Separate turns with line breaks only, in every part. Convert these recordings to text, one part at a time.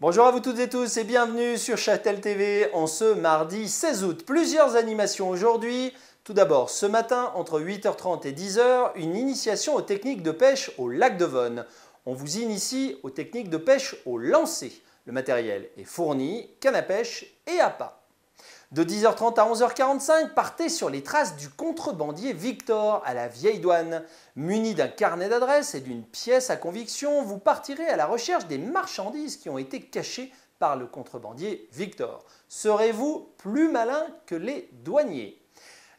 Bonjour à vous toutes et tous et bienvenue sur Châtel TV en ce mardi 16 août. Plusieurs animations aujourd'hui. Tout d'abord, ce matin, entre 8h30 et 10h, une initiation aux techniques de pêche au lac de Vonne. On vous initie aux techniques de pêche au lancer. Le matériel est fourni, canne à pêche et appât. De 10h30 à 11h45, partez sur les traces du contrebandier Victor à la vieille douane. Muni d'un carnet d'adresses et d'une pièce à conviction, vous partirez à la recherche des marchandises qui ont été cachées par le contrebandier Victor. Serez-vous plus malin que les douaniers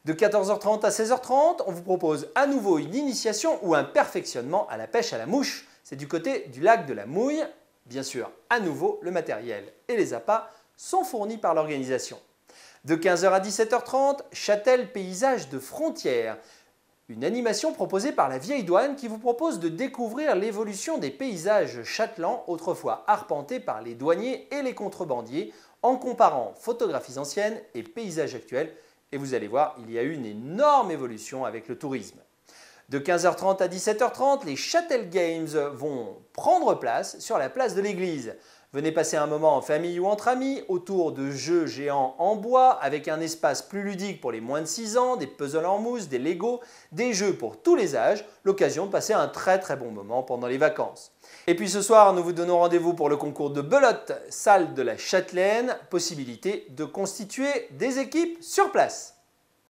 de 14h30 à 16h30, on vous propose à nouveau une initiation ou un perfectionnement à la pêche à la mouche. C'est du côté du lac de la Mouille. Bien sûr, à nouveau, le matériel et les appâts sont fournis par l'organisation. De 15h à 17h30, Châtel Paysage de frontières. Une animation proposée par la vieille douane qui vous propose de découvrir l'évolution des paysages châtelans autrefois arpentés par les douaniers et les contrebandiers en comparant photographies anciennes et paysages actuels. Et vous allez voir, il y a eu une énorme évolution avec le tourisme. De 15h30 à 17h30, les Châtel Games vont prendre place sur la place de l'église. Venez passer un moment en famille ou entre amis autour de jeux géants en bois avec un espace plus ludique pour les moins de 6 ans, des puzzles en mousse, des Lego, des jeux pour tous les âges, l'occasion de passer un très très bon moment pendant les vacances. Et puis ce soir, nous vous donnons rendez-vous pour le concours de belote, salle de la Châtelaine, possibilité de constituer des équipes sur place.